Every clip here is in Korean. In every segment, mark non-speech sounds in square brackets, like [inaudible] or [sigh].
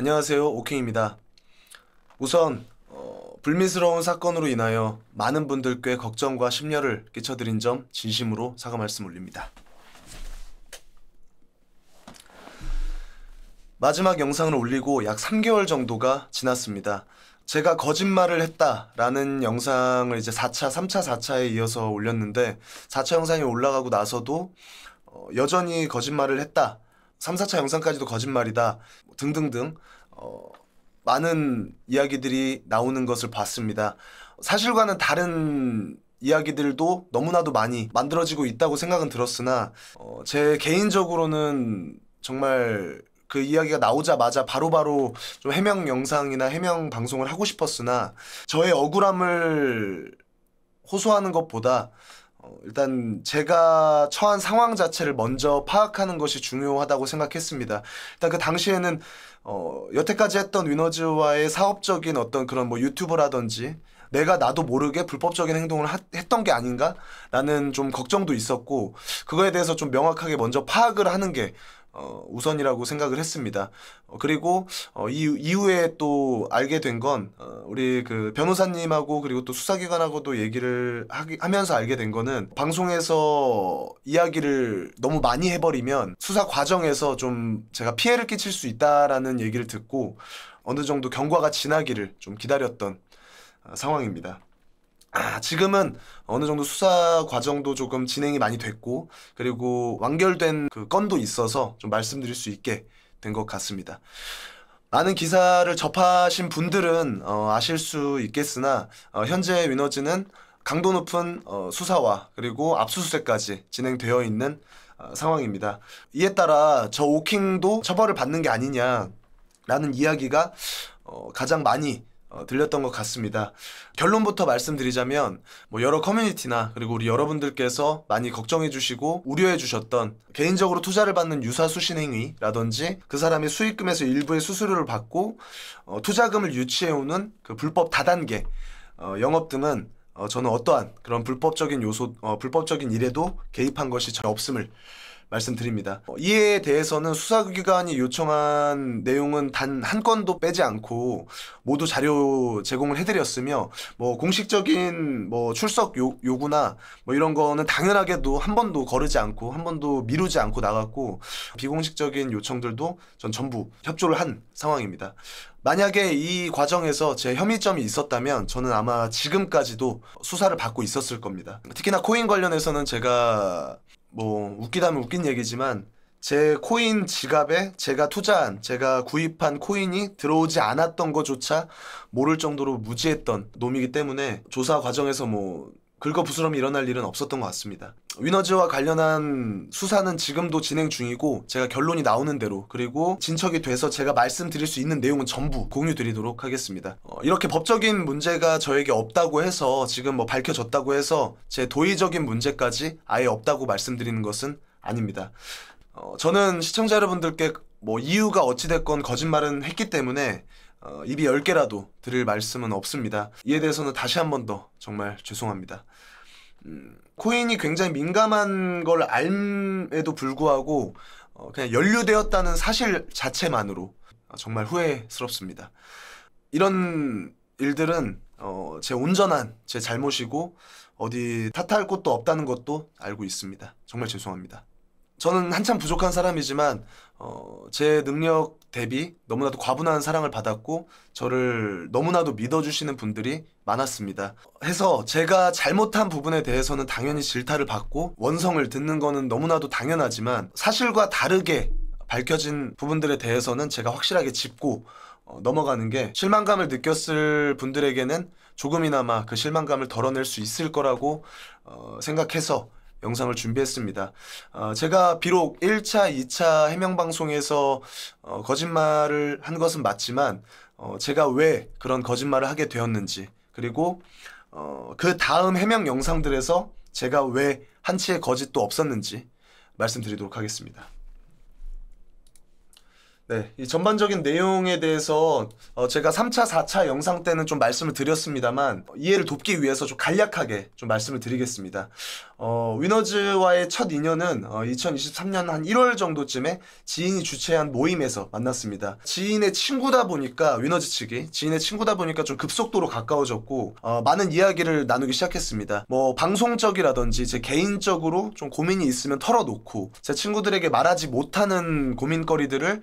안녕하세요 오킹입니다 우선 어, 불미스러운 사건으로 인하여 많은 분들 께 걱정과 심려를 끼쳐드린 점 진심으로 사과 말씀 올립니다 마지막 영상을 올리고 약 3개월 정도가 지났습니다 제가 거짓말을 했다라는 영상을 이제 4차, 3차, 4차에 이어서 올렸는데 4차 영상이 올라가고 나서도 어, 여전히 거짓말을 했다 3, 4차 영상까지도 거짓말이다 뭐 등등등 어, 많은 이야기들이 나오는 것을 봤습니다. 사실과는 다른 이야기들도 너무나도 많이 만들어지고 있다고 생각은 들었으나 어, 제 개인적으로는 정말 그 이야기가 나오자마자 바로바로 바로 좀 해명 영상이나 해명 방송을 하고 싶었으나 저의 억울함을 호소하는 것보다 어, 일단 제가 처한 상황 자체를 먼저 파악하는 것이 중요하다고 생각했습니다. 일단 그 당시에는 어, 여태까지 했던 위너즈와의 사업적인 어떤 그런 뭐 유튜브라든지 내가 나도 모르게 불법적인 행동을 하, 했던 게 아닌가라는 좀 걱정도 있었고 그거에 대해서 좀 명확하게 먼저 파악을 하는 게 어, 우선이라고 생각을 했습니다. 어, 그리고 어, 이, 이후에 또 알게 된건 어, 우리 그 변호사님하고 그리고 또 수사기관하고도 얘기를 하기, 하면서 알게 된 거는 방송에서 이야기를 너무 많이 해버리면 수사 과정에서 좀 제가 피해를 끼칠 수 있다라는 얘기를 듣고 어느 정도 경과가 지나기를 좀 기다렸던 어, 상황입니다. 아, 지금은 어느 정도 수사 과정도 조금 진행이 많이 됐고, 그리고 완결된 그 건도 있어서 좀 말씀드릴 수 있게 된 것 같습니다. 많은 기사를 접하신 분들은 어, 아실 수 있겠으나, 어, 현재 위너즈는 강도 높은 어, 수사와 그리고 압수수색까지 진행되어 있는 어, 상황입니다. 이에 따라 저 오킹도 처벌을 받는 게 아니냐라는 이야기가 어, 가장 많이 어, 들렸던 것 같습니다. 결론부터 말씀드리자면 뭐 여러 커뮤니티나 그리고 우리 여러분들께서 많이 걱정해 주시고 우려해 주셨던 개인적으로 투자를 받는 유사 수신 행위라든지 그 사람이 수익금에서 일부의 수수료를 받고 어, 투자금을 유치해 오는 그 불법 다단계 어, 영업 등은 어, 저는 어떠한 그런 불법적인 요소 어, 불법적인 일에도 개입한 것이 전혀 없음을 말씀드립니다. 어, 이에 대해서는 수사기관이 요청한 내용은 단 한 건도 빼지 않고 모두 자료 제공을 해드렸으며 뭐 공식적인 뭐 출석 요, 구나뭐 이런 거는 당연하게도 한 번도 거르지 않고 한 번도 미루지 않고 나갔고 비공식적인 요청들도 전 전부 협조를 한 상황입니다. 만약에 이 과정에서 제 혐의점이 있었다면 저는 아마 지금까지도 수사를 받고 있었을 겁니다. 특히나 코인 관련해서는 제가 뭐 웃기다면 웃긴 얘기지만 제 코인 지갑에 제가 투자한, 제가 구입한 코인이 들어오지 않았던 것조차 모를 정도로 무지했던 놈이기 때문에 조사 과정에서 뭐 긁어 부스럼이 일어날 일은 없었던 것 같습니다. 위너즈와 관련한 수사는 지금도 진행 중이고 제가 결론이 나오는 대로 그리고 진척이 돼서 제가 말씀드릴 수 있는 내용은 전부 공유 드리도록 하겠습니다. 어, 이렇게 법적인 문제가 저에게 없다고 해서 지금 뭐 밝혀졌다고 해서 제 도의적인 문제까지 아예 없다고 말씀드리는 것은 아닙니다. 어, 저는 시청자 여러분들께 뭐 이유가 어찌됐건 거짓말은 했기 때문에 어, 입이 열개라도 드릴 말씀은 없습니다. 이에 대해서는 다시 한 번 더 정말 죄송합니다. 음... 코인이 굉장히 민감한 걸 알에도 불구하고 어, 그냥 연루되었다는 사실 자체만으로 아, 정말 후회스럽습니다. 이런 일들은 어, 제 온전한 제 잘못이고 어디 탓할 곳도 없다는 것도 알고 있습니다. 정말 죄송합니다. 저는 한참 부족한 사람이지만 어, 제 능력 대비 너무나도 과분한 사랑을 받았고 저를 너무나도 믿어주시는 분들이 많았습니다. 해서 제가 잘못한 부분에 대해서는 당연히 질타를 받고 원성을 듣는 거는 너무나도 당연하지만 사실과 다르게 밝혀진 부분들에 대해서는 제가 확실하게 짚고 어, 넘어가는 게 실망감을 느꼈을 분들에게는 조금이나마 그 실망감을 덜어낼 수 있을 거라고 어, 생각해서 영상을 준비했습니다. 어, 제가 비록 1차, 2차 해명 방송에서 어, 거짓말을 한 것은 맞지만 어, 제가 왜 그런 거짓말을 하게 되었는지 그리고 어, 그 다음 해명 영상들에서 제가 왜 한치의 거짓도 없었는지 말씀드리도록 하겠습니다. 네, 이 전반적인 내용에 대해서 어 제가 3차, 4차 영상 때는 좀 말씀을 드렸습니다만 이해를 돕기 위해서 좀 간략하게 좀 말씀을 드리겠습니다. 어, 위너즈와의 첫 인연은 어 2023년 한 1월 정도쯤에 지인이 주최한 모임에서 만났습니다. 지인의 친구다 보니까 위너즈 측이 지인의 친구다 보니까 좀 급속도로 가까워졌고 어 많은 이야기를 나누기 시작했습니다. 뭐 방송적이라든지 제 개인적으로 좀 고민이 있으면 털어놓고 제 친구들에게 말하지 못하는 고민거리들을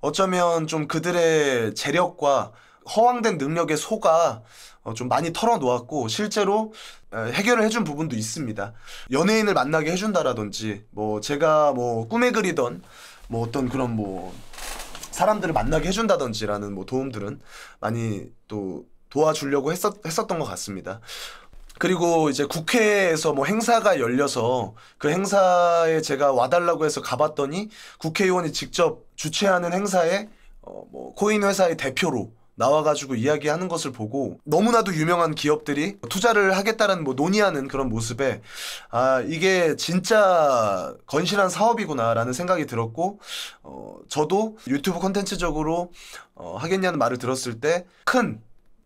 어쩌면 좀 그들의 재력과 허황된 능력의 소가 어, 좀 많이 털어놓았고 실제로 해결을 해준 부분도 있습니다. 연예인을 만나게 해준다라든지 뭐 제가 뭐 꿈에 그리던 뭐 어떤 그런 뭐 사람들을 만나게 해준다든지라는 뭐 도움들은 많이 또 도와주려고 했었, 했었던 것 같습니다. 그리고 이제 국회에서 뭐 행사가 열려서 그 행사에 제가 와달라고 해서 가봤더니 국회의원이 직접 주최하는 행사에 어뭐 코인 회사의 대표로 나와가지고 이야기하는 것을 보고 너무나도 유명한 기업들이 투자를 하겠다는 뭐 논의하는 그런 모습에 아 이게 진짜 건실한 사업이구나라는 생각이 들었고 어 저도 유튜브 콘텐츠적으로 어 하겠냐는 말을 들었을 때큰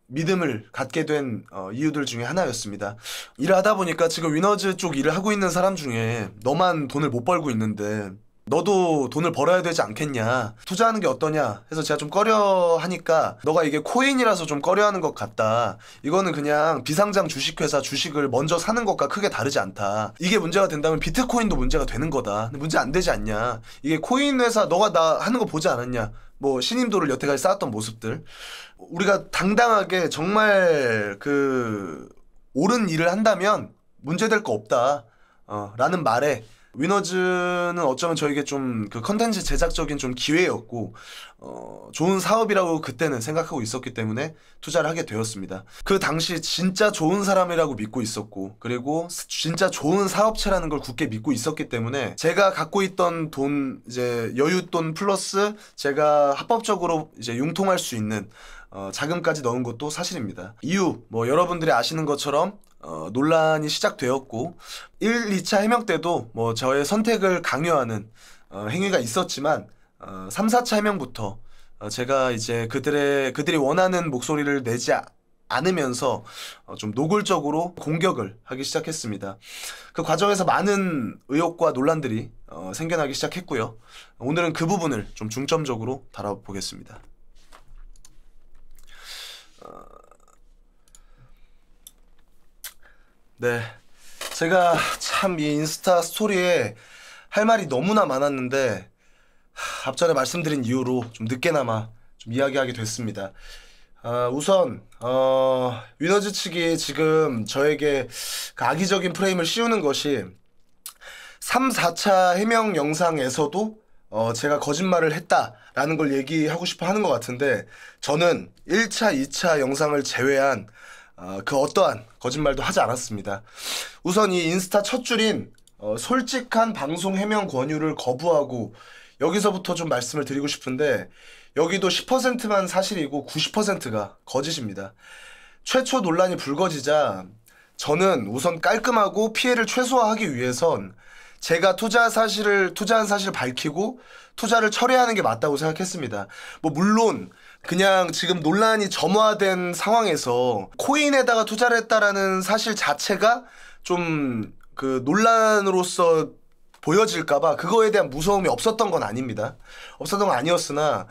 믿음을 갖게 된 어, 이유들 중에 하나였습니다. 일 하다 보니까 지금 위너즈 쪽 일을 하고 있는 사람 중에 너만 돈을 못 벌고 있는데 너도 돈을 벌어야 되지 않겠냐 투자하는 게 어떠냐 해서 제가 좀 꺼려 하니까 너가 이게 코인이라서 좀 꺼려 하는 것 같다 이거는 그냥 비상장 주식회사 주식을 먼저 사는 것과 크게 다르지 않다 이게 문제가 된다면 비트코인도 문제가 되는 거다 문제 안 되지 않냐 이게 코인 회사 너가 나 하는 거 보지 않았냐 뭐 신임도를 여태까지 쌓았던 모습들 우리가 당당하게 정말 그 옳은 일을 한다면 문제될 거 없다 어, 라는 말에 위너즈는 어쩌면 저에게 좀 그 컨텐츠 제작적인 좀 기회였고 어, 좋은 사업이라고 그때는 생각하고 있었기 때문에 투자를 하게 되었습니다. 그 당시 진짜 좋은 사람이라고 믿고 있었고 그리고 진짜 좋은 사업체라는 걸 굳게 믿고 있었기 때문에 제가 갖고 있던 돈 이제 여윳돈 플러스 제가 합법적으로 이제 융통할 수 있는 어, 자금까지 넣은 것도 사실입니다. 이유 뭐 여러분들이 아시는 것처럼 어, 논란이 시작되었고 1, 2차 해명 때도 뭐 저의 선택을 강요하는 어, 행위가 있었지만 어, 3, 4차 해명부터 어, 제가 이제 그들의 그들이 원하는 목소리를 내지 아, 않으면서 어, 좀 노골적으로 공격을 하기 시작했습니다. 그 과정에서 많은 의혹과 논란들이 어, 생겨나기 시작했고요. 오늘은 그 부분을 좀 중점적으로 다뤄보겠습니다. 어, 네. 제가 참 이 인스타 스토리에 할 말이 너무나 많았는데 하, 앞전에 말씀드린 이유로 좀 늦게나마 좀 이야기하게 됐습니다. 아, 우선 어, 위너즈 측이 지금 저에게 그 악의적인 프레임을 씌우는 것이 3, 4차 해명 영상에서도 어, 제가 거짓말을 했다라는 걸 얘기하고 싶어 하는 것 같은데 저는 1차, 2차 영상을 제외한 어, 그 어떠한 거짓말도 하지 않았습니다. 우선 이 인스타 첫 줄인 어, 솔직한 방송 해명 권유를 거부하고 여기서부터 좀 말씀을 드리고 싶은데 여기도 10%만 사실이고 90%가 거짓입니다. 최초 논란이 불거지자 저는 우선 깔끔하고 피해를 최소화하기 위해선 제가 투자 사실을 투자한 사실을 밝히고 투자를 철회하는 게 맞다고 생각했습니다. 뭐 물론 그냥 지금 논란이 점화된 상황에서 코인에다가 투자를 했다라는 사실 자체가 좀 그 논란으로서 보여질까봐 그거에 대한 무서움이 없었던 건 아닙니다. 없었던 건 아니었으나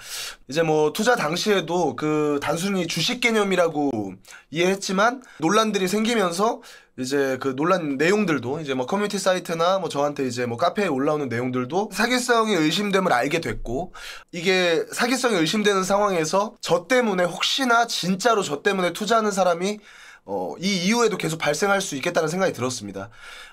이제 뭐 투자 당시에도 그 단순히 주식 개념이라고 이해했지만 논란들이 생기면서 이제 그 논란 내용들도 이제 뭐 커뮤니티 사이트나 뭐 저한테 이제 뭐 카페에 올라오는 내용들도 사기성이 의심됨을 알게 됐고 이게 사기성이 의심되는 상황에서 저 때문에 혹시나 진짜로 저 때문에 투자하는 사람이 어, 이 이후에도 계속 발생할 수 있겠다는 생각이 들었습니다.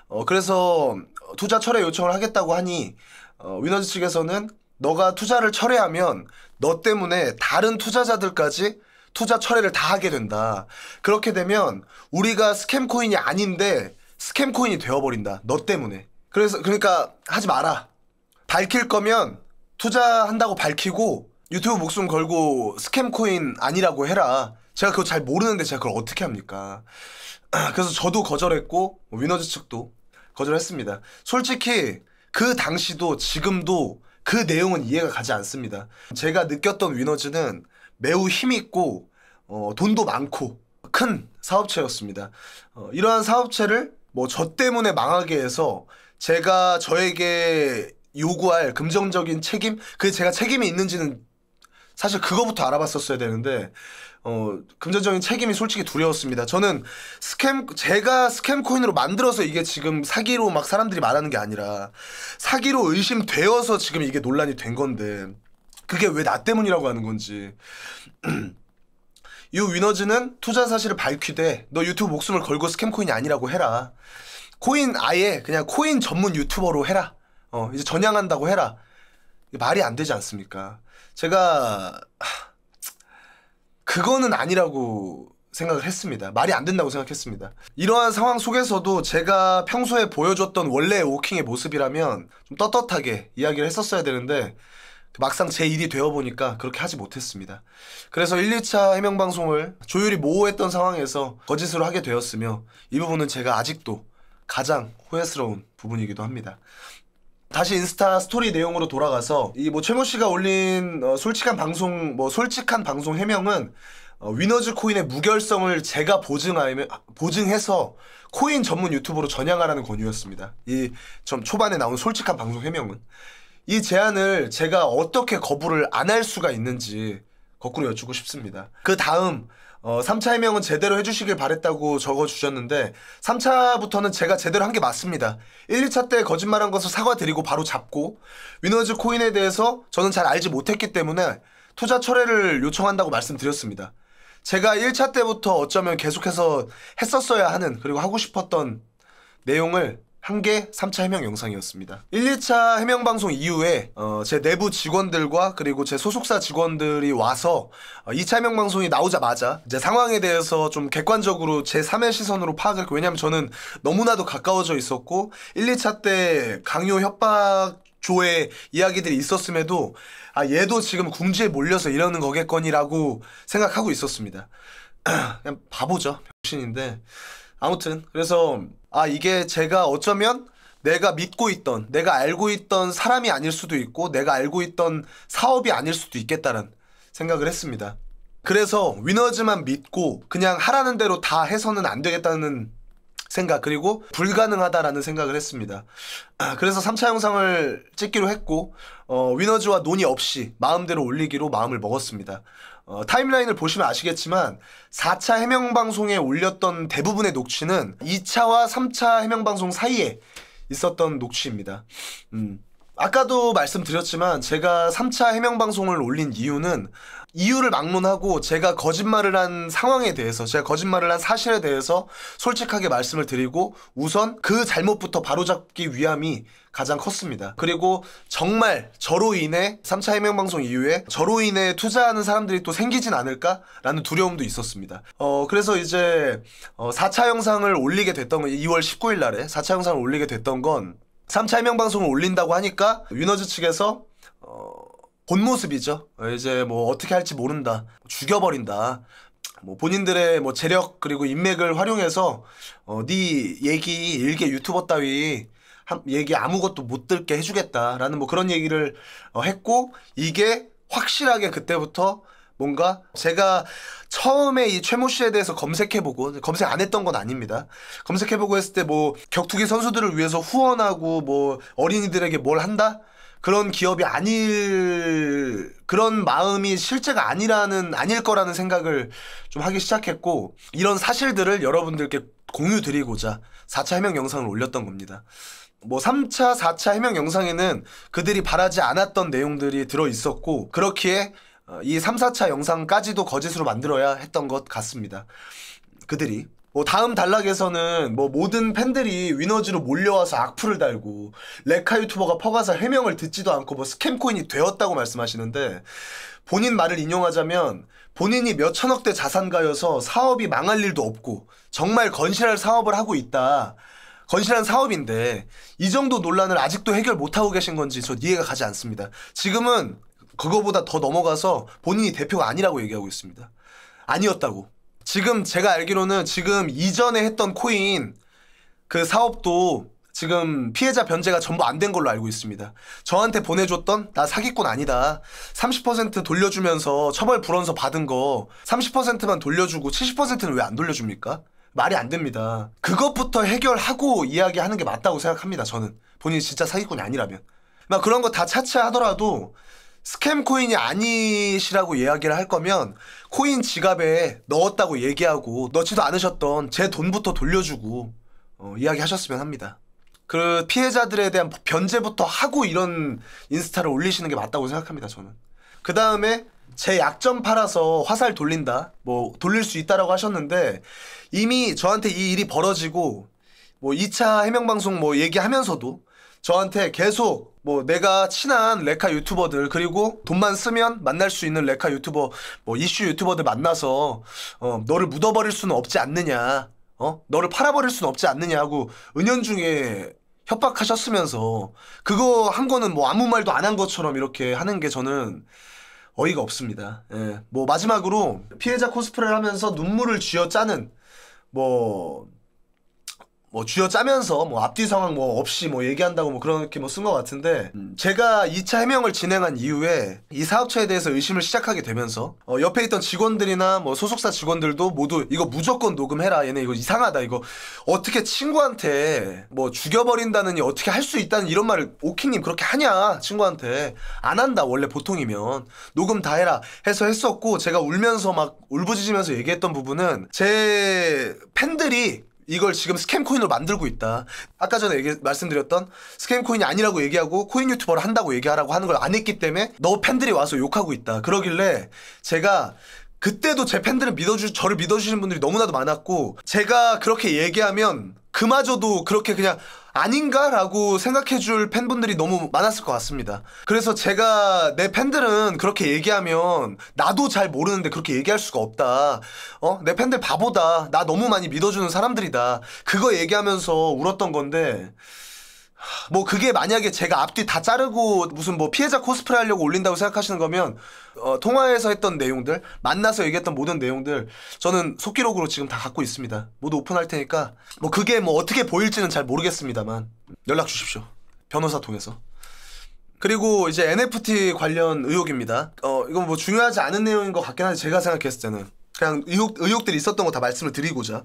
어, 그래서 투자 철회 요청을 하겠다고 하니 어, 위너즈 측에서는 너가 투자를 철회하면 너 때문에 다른 투자자들까지 투자 철회를 다 하게 된다. 그렇게 되면 우리가 스캠 코인이 아닌데 스캠 코인이 되어버린다. 너 때문에. 그래서 그러니까 하지 마라. 밝힐 거면 투자한다고 밝히고 유튜브 목숨 걸고 스캠 코인 아니라고 해라. 제가 그거 잘 모르는데 제가 그걸 어떻게 합니까? [clears throat] 그래서 저도 거절했고 위너즈 측도 거절했습니다. 솔직히 그 당시도 지금도 그 내용은 이해가 가지 않습니다. 제가 느꼈던 위너즈는 매우 힘있고 어, 돈도 많고 큰 사업체였습니다. 어, 이러한 사업체를 뭐 저 때문에 망하게 해서 제가 저에게 요구할 긍정적인 책임, 그 제가 책임이 있는지는 사실 그거부터 알아봤었어야 되는데 어, 금전적인 책임이 솔직히 두려웠습니다. 저는 스캠 제가 스캠 코인으로 만들어서 이게 지금 사기로 막 사람들이 말하는 게 아니라 사기로 의심되어서 지금 이게 논란이 된 건데 그게 왜 나 때문이라고 하는 건지. 유 [clears throat] 위너즈는 투자 사실을 밝히되 너 유튜브 목숨을 걸고 스캠 코인이 아니라고 해라. 코인 아예 그냥 코인 전문 유튜버로 해라. 어, 이제 전향한다고 해라. 말이 안 되지 않습니까? 제가 하... 그거는 아니라고 생각을 했습니다. 말이 안 된다고 생각했습니다. 이러한 상황 속에서도 제가 평소에 보여줬던 원래의 워킹의 모습이라면 좀 떳떳하게 이야기를 했었어야 되는데 막상 제 일이 되어보니까 그렇게 하지 못했습니다. 그래서 1, 2차 해명방송을 조율이 모호했던 상황에서 거짓으로 하게 되었으며 이 부분은 제가 아직도 가장 후회스러운 부분이기도 합니다. 다시 인스타 스토리 내용으로 돌아가서 이 뭐 최모 씨가 올린 어, 솔직한 방송 뭐 솔직한 방송 해명은 어, 위너즈 코인의 무결성을 제가 보증하면 아, 보증해서 코인 전문 유튜브로 전향하라는 권유였습니다. 이좀 초반에 나온 솔직한 방송 해명은 이 제안을 제가 어떻게 거부를 안 할 수가 있는지 거꾸로 여쭙고 싶습니다. 그 다음 어, 3차 해명은 제대로 해주시길 바랬다고 적어주셨는데 3차부터는 제가 제대로 한 게 맞습니다. 1, 2차 때 거짓말한 것을 사과드리고 바로 잡고 위너즈 코인에 대해서 저는 잘 알지 못했기 때문에 투자 철회를 요청한다고 말씀드렸습니다. 제가 1차 때부터 어쩌면 계속해서 했었어야 하는 그리고 하고 싶었던 내용을 한개 3차 해명 영상이었습니다. 1, 2차 해명 방송 이후에 어, 제 내부 직원들과 그리고 제 소속사 직원들이 와서 어, 2차 해명 방송이 나오자마자 이제 상황에 대해서 좀 객관적으로 제 3의 시선으로 파악 했고 왜냐면 저는 너무나도 가까워져 있었고 1, 2차 때 강요 협박 조의 이야기들이 있었음에도 아 얘도 지금 궁지에 몰려서 이러는 거겠거니라고 생각하고 있었습니다. [clears throat] 그냥 바보죠. 병신인데 아무튼 그래서 아 이게 제가 어쩌면 내가 믿고 있던 내가 알고 있던 사람이 아닐 수도 있고 내가 알고 있던 사업이 아닐 수도 있겠다는 생각을 했습니다. 그래서 위너즈만 믿고 그냥 하라는 대로 다 해서는 안 되겠다는 생각 그리고 불가능하다라는 생각을 했습니다. 아, 그래서 3차 영상을 찍기로 했고 어, 위너즈와 논의 없이 마음대로 올리기로 마음을 먹었습니다. 어, 타임라인을 보시면 아시겠지만 4차 해명방송에 올렸던 대부분의 녹취는 2차와 3차 해명방송 사이에 있었던 녹취입니다. 음. 아까도 말씀드렸지만 제가 3차 해명방송을 올린 이유는 이유를 막론하고 제가 거짓말을 한 상황에 대해서 제가 거짓말을 한 사실에 대해서 솔직하게 말씀을 드리고 우선 그 잘못부터 바로잡기 위함이 가장 컸습니다. 그리고 정말 저로 인해 3차 해명방송 이후에 저로 인해 투자하는 사람들이 또 생기진 않을까라는 두려움도 있었습니다. 어, 그래서 이제 어, 4차 영상을 올리게 됐던 건 2월 19일 날에 4차 영상을 올리게 됐던 건 3차 해명방송을 올린다고 하니까 위너즈 측에서 어, 본 모습이죠. 이제 뭐 어떻게 할지 모른다. 죽여버린다. 뭐 본인들의 뭐 재력 그리고 인맥을 활용해서 어, 네 얘기 일개 유튜버 따위 얘기 아무것도 못 듣게 해주겠다라는 뭐 그런 얘기를 어, 했고 이게 확실하게 그때부터 뭔가 제가 처음에 이 최모 씨에 대해서 검색해보고 검색 안 했던 건 아닙니다. 검색해보고 했을 때 뭐 격투기 선수들을 위해서 후원하고 뭐 어린이들에게 뭘 한다 그런 기업이 아닐 그런 마음이 실제가 아니라는 아닐 거라는 생각을 좀 하기 시작했고 이런 사실들을 여러분들께 공유 드리고자 4차 해명 영상을 올렸던 겁니다. 뭐 3차, 4차 해명 영상에는 그들이 바라지 않았던 내용들이 들어 있었고 그렇기에 어, 이 3, 4차 영상까지도 거짓으로 만들어야 했던 것 같습니다. 그들이 뭐 다음 단락에서는 뭐 모든 팬들이 위너즈로 몰려와서 악플을 달고 레카 유튜버가 퍼가서 해명을 듣지도 않고 뭐 스캠 코인이 되었다고 말씀하시는데 본인 말을 인용하자면 본인이 몇 천억대 자산가여서 사업이 망할 일도 없고 정말 건실한 사업을 하고 있다. 건실한 사업인데 이 정도 논란을 아직도 해결 못하고 계신 건지 저 이해가 가지 않습니다. 지금은 그거보다 더 넘어가서 본인이 대표가 아니라고 얘기하고 있습니다. 아니었다고. 지금 제가 알기로는 지금 이전에 했던 코인 그 사업도 지금 피해자 변제가 전부 안 된 걸로 알고 있습니다. 저한테 보내줬던 나 사기꾼 아니다. 30% 돌려주면서 처벌 불원서 받은 거 30%만 돌려주고 70%는 왜 안 돌려줍니까? 말이 안 됩니다. 그것부터 해결하고 이야기하는 게 맞다고 생각합니다. 저는 본인이 진짜 사기꾼이 아니라면. 막 그런 거 다 차치하더라도 스캠 코인이 아니시라고 이야기를 할 거면 코인 지갑에 넣었다고 얘기하고 넣지도 않으셨던 제 돈부터 돌려주고 어, 이야기하셨으면 합니다. 그 피해자들에 대한 변제부터 하고 이런 인스타를 올리시는 게 맞다고 생각합니다. 저는 그 다음에 제 약점 팔아서 화살 돌린다 뭐 돌릴 수 있다라고 하셨는데 이미 저한테 이 일이 벌어지고 뭐 2차 해명방송 뭐 얘기하면서도 저한테 계속 뭐 내가 친한 레카 유튜버들 그리고 돈만 쓰면 만날 수 있는 레카 유튜버 뭐 이슈 유튜버들 만나서 어 너를 묻어버릴 수는 없지 않느냐 어 너를 팔아버릴 수는 없지 않느냐 하고 은연중에 협박하셨으면서 그거 한 거는 뭐 아무 말도 안 한 것처럼 이렇게 하는 게 저는 어이가 없습니다. 예. 뭐 마지막으로 피해자 코스프레를 하면서 눈물을 쥐어 짜는 뭐뭐 쥐어짜면서 뭐 앞뒤 상황 뭐 없이 뭐 얘기한다고 뭐 그렇게 뭐쓴 것 같은데 음. 제가 2차 해명을 진행한 이후에 이 사업체에 대해서 의심을 시작하게 되면서 어 옆에 있던 직원들이나 뭐 소속사 직원들도 모두 이거 무조건 녹음해라 얘네 이거 이상하다 이거 어떻게 친구한테 뭐 죽여버린다느니 어떻게 할 수 있다는 이런 말을 오키님 그렇게 하냐 친구한테 안 한다 원래 보통이면 녹음 다 해라 해서 했었고 제가 울면서 막 울부짖으면서 얘기했던 부분은 제 팬들이 이걸 지금 스캠 코인으로 만들고 있다. 아까 전에 얘기, 말씀드렸던 스캠 코인이 아니라고 얘기하고 코인 유튜버를 한다고 얘기하라고 하는 걸 안 했기 때문에 너 팬들이 와서 욕하고 있다. 그러길래 제가 그때도 제 팬들은 믿어주 저를 믿어주시는 분들이 너무나도 많았고 제가 그렇게 얘기하면 그마저도 그렇게 그냥 아닌가라고 생각해줄 팬분들이 너무 많았을 것 같습니다. 그래서 제가 내 팬들은 그렇게 얘기하면 나도 잘 모르는데 그렇게 얘기할 수가 없다. 어? 내 팬들 바보다. 나 너무 많이 믿어주는 사람들이다. 그거 얘기하면서 울었던 건데 뭐 그게 만약에 제가 앞뒤 다 자르고 무슨 뭐 피해자 코스프레 하려고 올린다고 생각하시는 거면 어, 통화에서 했던 내용들 만나서 얘기했던 모든 내용들 저는 속기록으로 지금 다 갖고 있습니다 모두 오픈할 테니까 뭐 그게 뭐 어떻게 보일지는 잘 모르겠습니다만 연락 주십시오 변호사 통해서 그리고 이제 NFT 관련 의혹입니다 어 이건 뭐 중요하지 않은 내용인 것 같긴 한데 제가 생각했을 때는 그냥 의혹, 의혹들이 있었던 거 다 말씀을 드리고자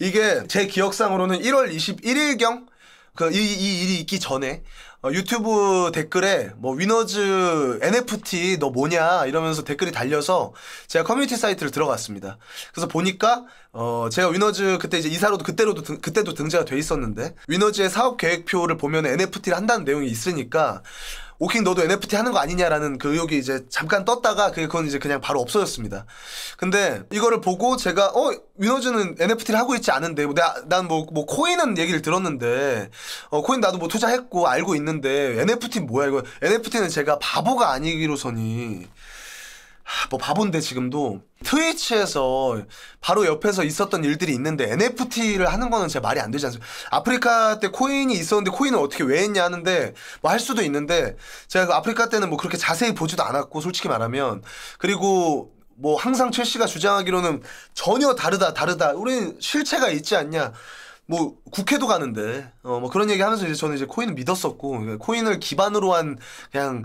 이게 제 기억상으로는 1월 21일경 그, 이, 이 일이 있기 전에, 어, 유튜브 댓글에 뭐 위너즈 NFT 너 뭐냐 이러면서 댓글이 달려서 제가 커뮤니티 사이트를 들어갔습니다. 그래서 보니까 어 제가 위너즈 그때 이제 이사로도 그때로도 등, 그때도 등재가 돼 있었는데 위너즈의 사업 계획표를 보면 NFT를 한다는 내용이 있으니까 오킹 너도 NFT 하는 거 아니냐라는 그 의혹이 이제 잠깐 떴다가 그건 이제 그냥 바로 없어졌습니다. 근데 이거를 보고 제가 어 위너즈는 NFT를 하고 있지 않은데 난뭐뭐 뭐, 뭐 코인은 얘기를 들었는데 어 코인 나도 뭐 투자했고 알고 있는데 NFT 뭐야 이거 NFT는 제가 바보가 아니기로서니 뭐 바본데 지금도 트위치에서 바로 옆에서 있었던 일들이 있는데 NFT를 하는 거는 제 말이 안 되지 않습니까? 아프리카 때 코인이 있었는데 코인을 어떻게 왜 했냐 하는데 뭐 할 수도 있는데 제가 그 아프리카 때는 뭐 그렇게 자세히 보지도 않았고 솔직히 말하면 그리고 뭐 항상 최 씨가 주장하기로는 전혀 다르다 다르다 우린 실체가 있지 않냐 뭐 국회도 가는데 어뭐 그런 얘기 하면서 이제 저는 이제 코인을 믿었었고 그러니까 코인을 기반으로 한 그냥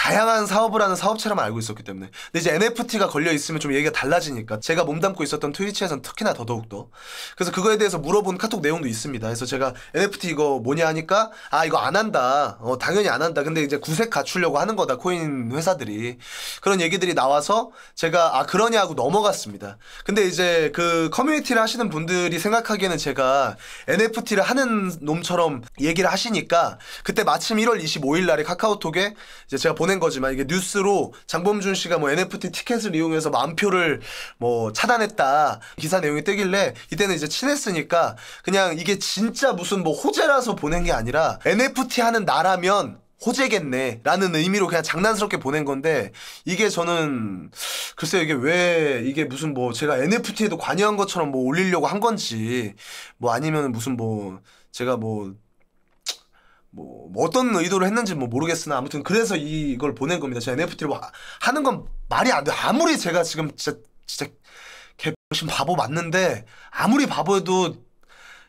다양한 사업을 하는 사업체로만 알고 있었기 때문에 근데 이제 NFT가 걸려 있으면 좀 얘기가 달라지니까 제가 몸담고 있었던 트위치에선 특히나 더더욱더 그래서 그거에 대해서 물어본 카톡 내용도 있습니다 그래서 제가 NFT 이거 뭐냐 하니까 아 이거 안 한다 어 당연히 안 한다 근데 이제 구색 갖추려고 하는 거다 코인 회사들이 그런 얘기들이 나와서 제가 아 그러냐 하고 넘어갔습니다 근데 이제 그 커뮤니티를 하시는 분들이 생각하기에는 제가 NFT를 하는 놈처럼 얘기를 하시니까 그때 마침 1월 25일 날에 카카오톡에 이제 제가 보내 보낸 거지만 이게 뉴스로 장범준 씨가 뭐 NFT 티켓을 이용해서 만표를 뭐 차단했다 기사 내용이 뜨길래 이때는 이제 친했으니까 그냥 이게 진짜 무슨 뭐 호재라서 보낸 게 아니라 NFT 하는 나라면 호재겠네 라는 의미로 그냥 장난스럽게 보낸 건데 이게 저는 글쎄 이게 왜 이게 무슨 뭐 제가 NFT에도 관여한 것처럼 뭐 올리려고 한 건지 뭐 아니면 무슨 뭐 제가 뭐 뭐, 뭐, 어떤 의도를 했는지 뭐 모르겠으나 아무튼 그래서 이걸 보낸 겁니다. 제가 NFT를 하는 건 말이 안 돼. 아무리 제가 지금 진짜 진짜 개신 바보 맞는데 아무리 바보여도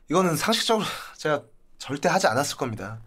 이거는 상식적으로 [laughs] 제가 절대 하지 않았을 겁니다.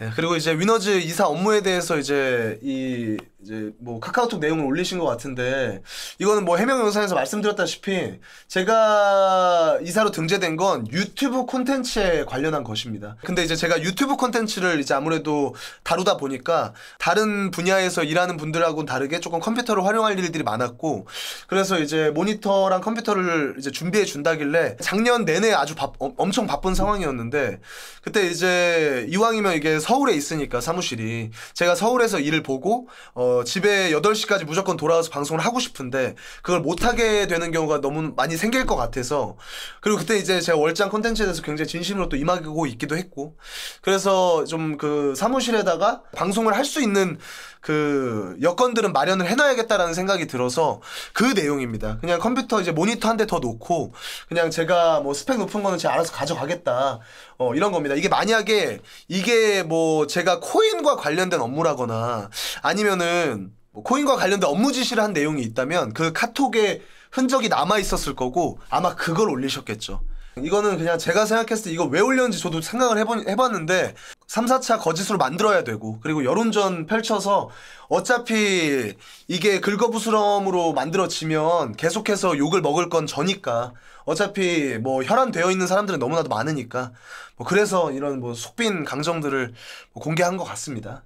예, 그리고 이제 위너즈 이사 업무에 대해서 이제 이 이제 뭐 카카오톡 내용을 올리신 것 같은데 이거는 뭐 해명 영상에서 말씀드렸다시피 제가 이사로 등재된 건 유튜브 콘텐츠에 관련한 것입니다. 근데 이제 제가 유튜브 콘텐츠를 이제 아무래도 다루다 보니까 다른 분야에서 일하는 분들하고는 다르게 조금 컴퓨터를 활용할 일들이 많았고 그래서 이제 모니터랑 컴퓨터를 이제 준비해 준다길래 작년 내내 아주 바, 엄청 바쁜 상황이었는데 그때 이제 이왕이면 이게 서 서울에 있으니까 사무실이 제가 서울에서 일을 보고 어, 집에 8시까지 무조건 돌아와서 방송을 하고 싶은데 그걸 못하게 되는 경우가 너무 많이 생길 것 같아서 그리고 그때 이제 제가 월장 콘텐츠에 대해서 굉장히 진심으로 또 임하고 있기도 했고 그래서 좀 그 사무실에다가 방송을 할 수 있는 그 여건들은 마련을 해놔야겠다라는 생각이 들어서 그 내용입니다. 그냥 컴퓨터 이제 모니터 한 대 더 놓고 그냥 제가 뭐 스펙 높은 거는 제가 알아서 가져가겠다. 어, 이런 겁니다. 이게 만약에 이게 뭐 제가 코인과 관련된 업무라거나 아니면은 뭐 코인과 관련된 업무 지시를 한 내용이 있다면 그 카톡에 흔적이 남아 있었을 거고 아마 그걸 올리셨겠죠. 이거는 그냥 제가 생각했을 때 이거 왜 올렸는지 저도 생각을 해보, 해봤는데 3, 4차 거짓으로 만들어야 되고 그리고 여론전 펼쳐서 어차피 이게 긁어부스럼으로 만들어지면 계속해서 욕을 먹을 건 저니까 어차피 뭐 혈안되어 있는 사람들은 너무나도 많으니까 뭐 그래서 이런 뭐 속빈 강정들을 뭐 공개한 것 같습니다.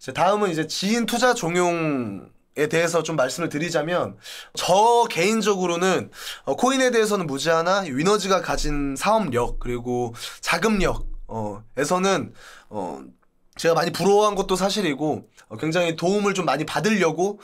이제 다음은 이제 지인 투자 종용 에 대해서 좀 말씀을 드리자면 저 개인적으로는 어, 코인에 대해서는 무지하나 위너지가 가진 사업력 그리고 자금력 어, 에서는 어, 제가 많이 부러워한 것도 사실이고 어, 굉장히 도움을 좀 많이 받으려고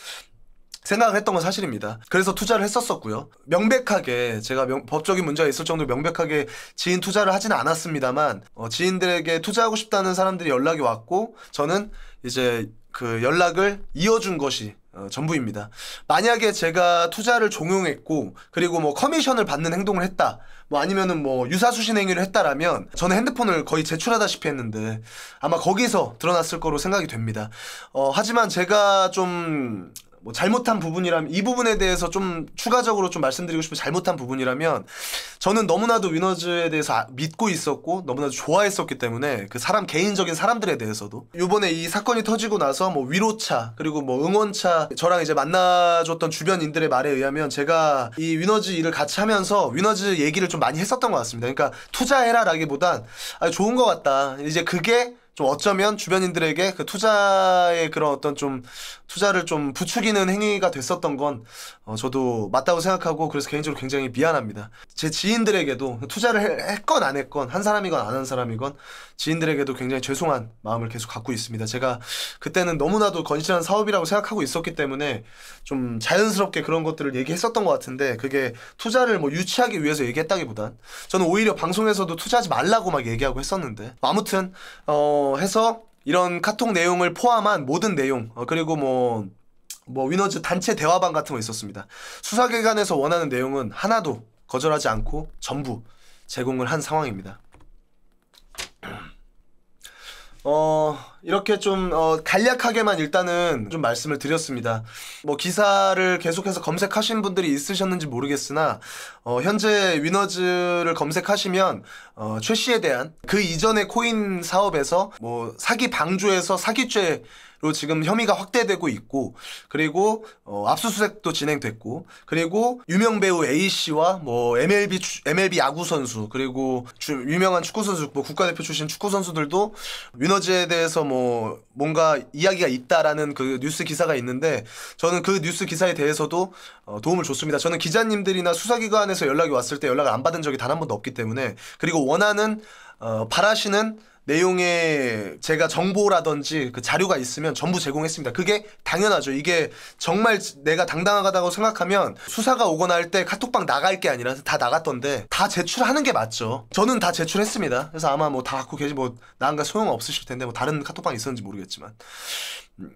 생각을 했던 건 사실입니다. 그래서 투자를 했었었고요. 명백하게 제가 명, 법적인 문제가 있을 정도로 명백하게 지인 투자를 하진 않았습니다만 어, 지인들에게 투자하고 싶다는 사람들이 연락이 왔고 저는 이제 그 연락을 이어준 것이 어, 전부입니다. 만약에 제가 투자를 종용했고 그리고 뭐 커미션을 받는 행동을 했다. 뭐 아니면은 뭐 유사수신 행위를 했다라면 저는 핸드폰을 거의 제출하다시피 했는데 아마 거기서 드러났을 거로 생각이 됩니다. 어, 하지만 제가 좀뭐 잘못한 부분이라면 이 부분에 대해서 좀 추가적으로 좀 말씀드리고 싶은 잘못한 부분이라면 저는 너무나도 위너즈에 대해서 아, 믿고 있었고 너무나도 좋아했었기 때문에 그 사람 개인적인 사람들에 대해서도 요번에 이 사건이 터지고 나서 뭐 위로차 그리고 뭐 응원차 저랑 이제 만나줬던 주변인들의 말에 의하면 제가 이 위너즈 일을 같이 하면서 위너즈 얘기를 좀 많이 했었던 것 같습니다. 그러니까 투자해라라기보단 아, 좋은 것 같다. 이제 그게 좀 어쩌면 주변인들에게 그 투자의 그런 어떤 좀 투자를 좀 부추기는 행위가 됐었던 건 어, 저도 맞다고 생각하고 그래서 개인적으로 굉장히 미안합니다. 제 지인들에게도 투자를 했건 안 했건 한 사람이건 안한 사람이건 지인들에게도 굉장히 죄송한 마음을 계속 갖고 있습니다. 제가 그때는 너무나도 건실한 사업이라고 생각하고 있었기 때문에 좀 자연스럽게 그런 것들을 얘기했었던 것 같은데 그게 투자를 뭐 유치하기 위해서 얘기했다기보단 저는 오히려 방송에서도 투자하지 말라고 막 얘기하고 했었는데 아무튼 어 해서 이런 카톡 내용을 포함한 모든 내용 어, 그리고 뭐뭐 뭐 위너즈 단체 대화방 같은 거 있었습니다. 수사기관에서 원하는 내용은 하나도 거절하지 않고 전부 제공을 한 상황입니다. 어, 이렇게 좀 어, 간략하게만 일단은 좀 말씀을 드렸습니다. 뭐 기사를 계속해서 검색하신 분들이 있으셨는지 모르겠으나 어, 현재 위너즈를 검색하시면 어, 최 씨에 대한 그 이전의 코인 사업에서 뭐 사기 방조에서 사기죄 그리고 지금 혐의가 확대되고 있고 그리고 어, 압수수색도 진행됐고 그리고 유명 배우 A 씨와 뭐 MLB MLB 야구 선수 그리고 주, 유명한 축구 선수 뭐 국가대표 출신 축구 선수들도 윤너지에 대해서 뭐 뭔가 이야기가 있다라는 그 뉴스 기사가 있는데 저는 그 뉴스 기사에 대해서도 어, 도움을 줬습니다. 저는 기자님들이나 수사기관에서 연락이 왔을 때 연락을 안 받은 적이 단 한 번도 없기 때문에 그리고 원하는 어, 바라시는 내용에 제가 정보라든지 그 자료가 있으면 전부 제공했습니다. 그게 당연하죠. 이게 정말 내가 당당하다고 생각하면 수사가 오거나 할 때 카톡방 나갈 게 아니라 다 나갔던데 다 제출하는 게 맞죠. 저는 다 제출했습니다. 그래서 아마 뭐 다 갖고 계시 뭐 나한가 소용 없으실 텐데 뭐 다른 카톡방 있었는지 모르겠지만. 음.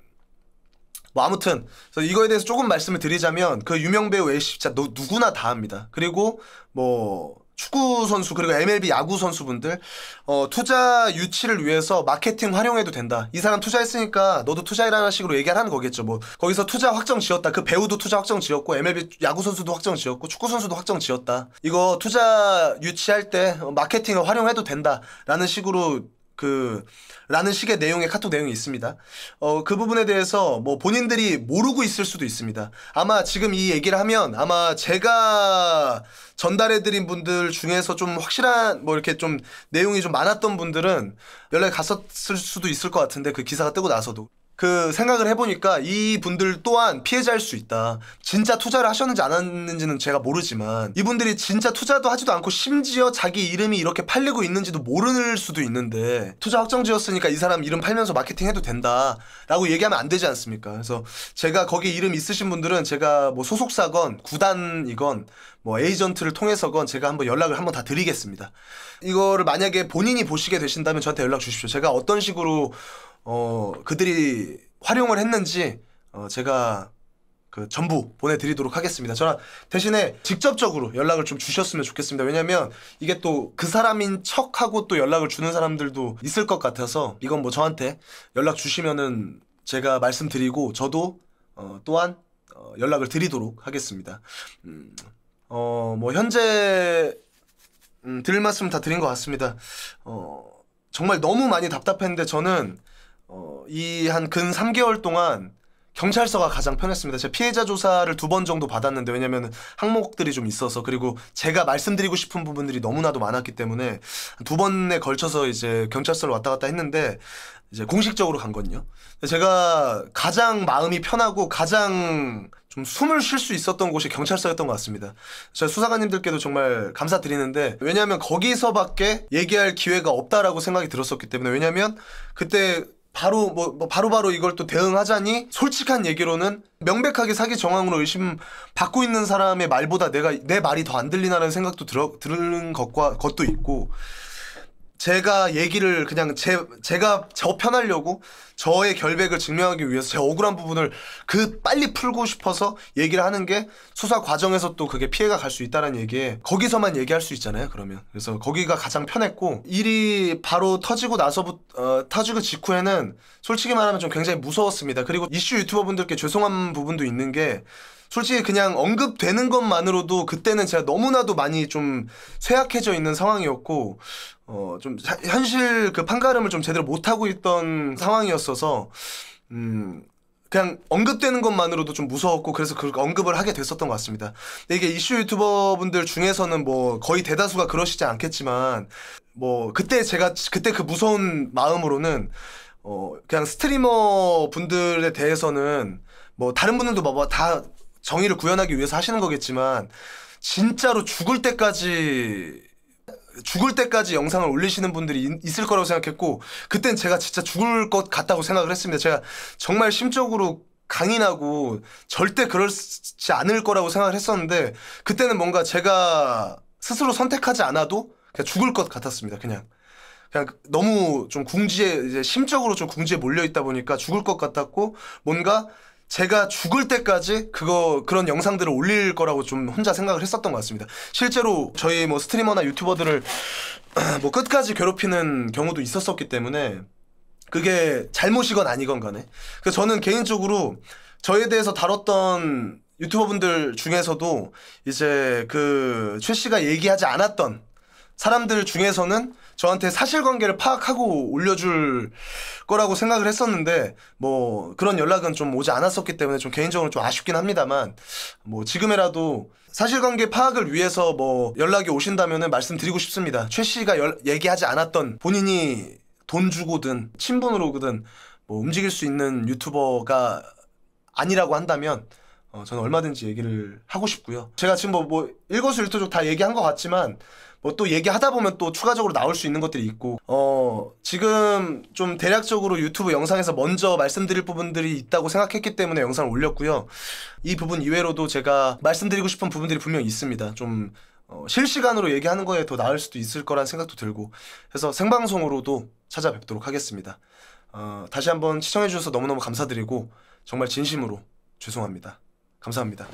뭐 아무튼 이거에 대해서 조금 말씀을 드리자면 그 유명 배우 애쉬 진짜 누구나 다 합니다. 그리고 뭐 축구 선수 그리고 MLB 야구 선수분들 어, 투자 유치를 위해서 마케팅 활용해도 된다. 이 사람 투자했으니까 너도 투자해라는 식으로 얘기 하는 거겠죠. 뭐 거기서 투자 확정 지었다. 그 배우도 투자 확정 지었고 MLB 야구 선수도 확정 지었고 축구 선수도 확정 지었다. 이거 투자 유치할 때 마케팅을 활용해도 된다라는 식으로 그 라는 식의 내용의 카톡 내용이 있습니다. 어, 그 부분에 대해서 뭐 본인들이 모르고 있을 수도 있습니다. 아마 지금 이 얘기를 하면 아마 제가 전달해드린 분들 중에서 좀 확실한 뭐 이렇게 좀 내용이 좀 많았던 분들은 연락이 갔었을 수도 있을 것 같은데 그 기사가 뜨고 나서도 그 생각을 해보니까 이분들 또한 피해자일 수 있다. 진짜 투자를 하셨는지 안 했는지는 제가 모르지만 이분들이 진짜 투자도 하지도 않고 심지어 자기 이름이 이렇게 팔리고 있는지도 모르는 수도 있는데 투자 확정지었으니까이 사람 이름 팔면서 마케팅 해도 된다라고 얘기하면 안 되지 않습니까? 그래서 제가 거기 이름 있으신 분들은 제가 뭐 소속사건 구단이건 뭐 에이전트를 통해서건 제가 한번 연락을 한번 다 드리겠습니다. 이거를 만약에 본인이 보시게 되신다면 저한테 연락 주십시오. 제가 어떤 식으로 어, 그들이 활용을 했는지 어, 제가 그 전부 보내드리도록 하겠습니다. 저랑 대신에 직접적으로 연락을 좀 주셨으면 좋겠습니다. 왜냐면 이게 또 그 사람인 척하고 또 연락을 주는 사람들도 있을 것 같아서 이건 뭐 저한테 연락 주시면은 제가 말씀드리고 저도 어, 또한 어, 연락을 드리도록 하겠습니다. 음, 어, 뭐 현재 음, 드릴 말씀 다 드린 것 같습니다. 어, 정말 너무 많이 답답했는데 저는 어, 이한 근 3개월 동안 경찰서가 가장 편했습니다. 제가 피해자 조사를 두 번 정도 받았는데 왜냐면 항목들이 좀 있어서 그리고 제가 말씀드리고 싶은 부분들이 너무나도 많았기 때문에 두 번에 걸쳐서 이제 경찰서를 왔다 갔다 했는데 이제 공식적으로 간 건요. 제가 가장 마음이 편하고 가장 좀 숨을 쉴 수 있었던 곳이 경찰서였던 것 같습니다. 제가 수사관님들께도 정말 감사드리는데 왜냐하면 거기서밖에 얘기할 기회가 없다라고 생각이 들었었기 때문에 왜냐하면 그때 바로 뭐, 뭐 바로바로 이걸 또 대응하자니 솔직한 얘기로는 명백하게 사기 정황으로 의심 받고 있는 사람의 말보다 내가 내 말이 더 안 들리나라는 생각도 들어, 들은 것과 것도 있고 제가 얘기를 그냥 제, 제가 저 편하려고 저의 결백을 증명하기 위해서 제 억울한 부분을 그 빨리 풀고 싶어서 얘기를 하는 게 수사 과정에서 또 그게 피해가 갈 수 있다는 얘기에 거기서만 얘기할 수 있잖아요 그러면 그래서 거기가 가장 편했고 일이 바로 터지고 나서부터 어, 터지고 직후에는 솔직히 말하면 좀 굉장히 무서웠습니다 그리고 이슈 유튜버 분들께 죄송한 부분도 있는 게 솔직히 그냥 언급되는 것만으로도 그때는 제가 너무나도 많이 좀 쇠약해져 있는 상황이었고 어 좀 현실 그 판가름을 좀 제대로 못 하고 있던 상황이었어서 음 그냥 언급되는 것만으로도 좀 무서웠고 그래서 그 언급을 하게 됐었던 것 같습니다. 근데 이게 이슈 유튜버분들 중에서는 뭐 거의 대다수가 그러시지 않겠지만 뭐 그때 제가 그때 그 무서운 마음으로는 어 그냥 스트리머 분들에 대해서는 뭐 다른 분들도 뭐다 정의를 구현하기 위해서 하시는 거겠지만 진짜로 죽을 때까지 죽을 때까지 영상을 올리시는 분들이 있을 거라고 생각했고 그땐 제가 진짜 죽을 것 같다고 생각을 했습니다. 제가 정말 심적으로 강인하고 절대 그렇지 않을 거라고 생각을 했었는데 그때는 뭔가 제가 스스로 선택하지 않아도 그냥 죽을 것 같았습니다. 그냥 그냥 너무 좀 궁지에 이제 심적으로 좀 궁지에 몰려 있다 보니까 죽을 것 같았고 뭔가 제가 죽을 때까지 그거 그런 영상들을 올릴 거라고 좀 혼자 생각을 했었던 것 같습니다. 실제로 저희 뭐 스트리머나 유튜버들을 [clears throat] 뭐 끝까지 괴롭히는 경우도 있었었기 때문에 그게 잘못이건 아니건 간에 그 저는 개인적으로 저에 대해서 다뤘던 유튜버분들 중에서도 이제 그최 씨가 얘기하지 않았던 사람들 중에서는 저한테 사실관계를 파악하고 올려줄 거라고 생각을 했었는데 뭐 그런 연락은 좀 오지 않았었기 때문에 좀 개인적으로 좀 아쉽긴 합니다만 뭐 지금이라도 사실관계 파악을 위해서 뭐 연락이 오신다면은 말씀드리고 싶습니다. 최 씨가 열, 얘기하지 않았던 본인이 돈 주고든 친분으로든 뭐 움직일 수 있는 유튜버가 아니라고 한다면 어, 저는 얼마든지 얘기를 하고 싶고요. 제가 지금 뭐, 뭐 일거수일투족 다 얘기한 것 같지만 뭐또 얘기하다 보면 또 추가적으로 나올 수 있는 것들이 있고 어 지금 좀 대략적으로 유튜브 영상에서 먼저 말씀드릴 부분들이 있다고 생각했기 때문에 영상을 올렸고요 이 부분 이외로도 제가 말씀드리고 싶은 부분들이 분명 있습니다 좀 어, 실시간으로 얘기하는 거에 더 나을 수도 있을 거란 생각도 들고 그래서 생방송으로도 찾아뵙도록 하겠습니다 어, 다시 한번 시청해주셔서 너무너무 감사드리고 정말 진심으로 죄송합니다 감사합니다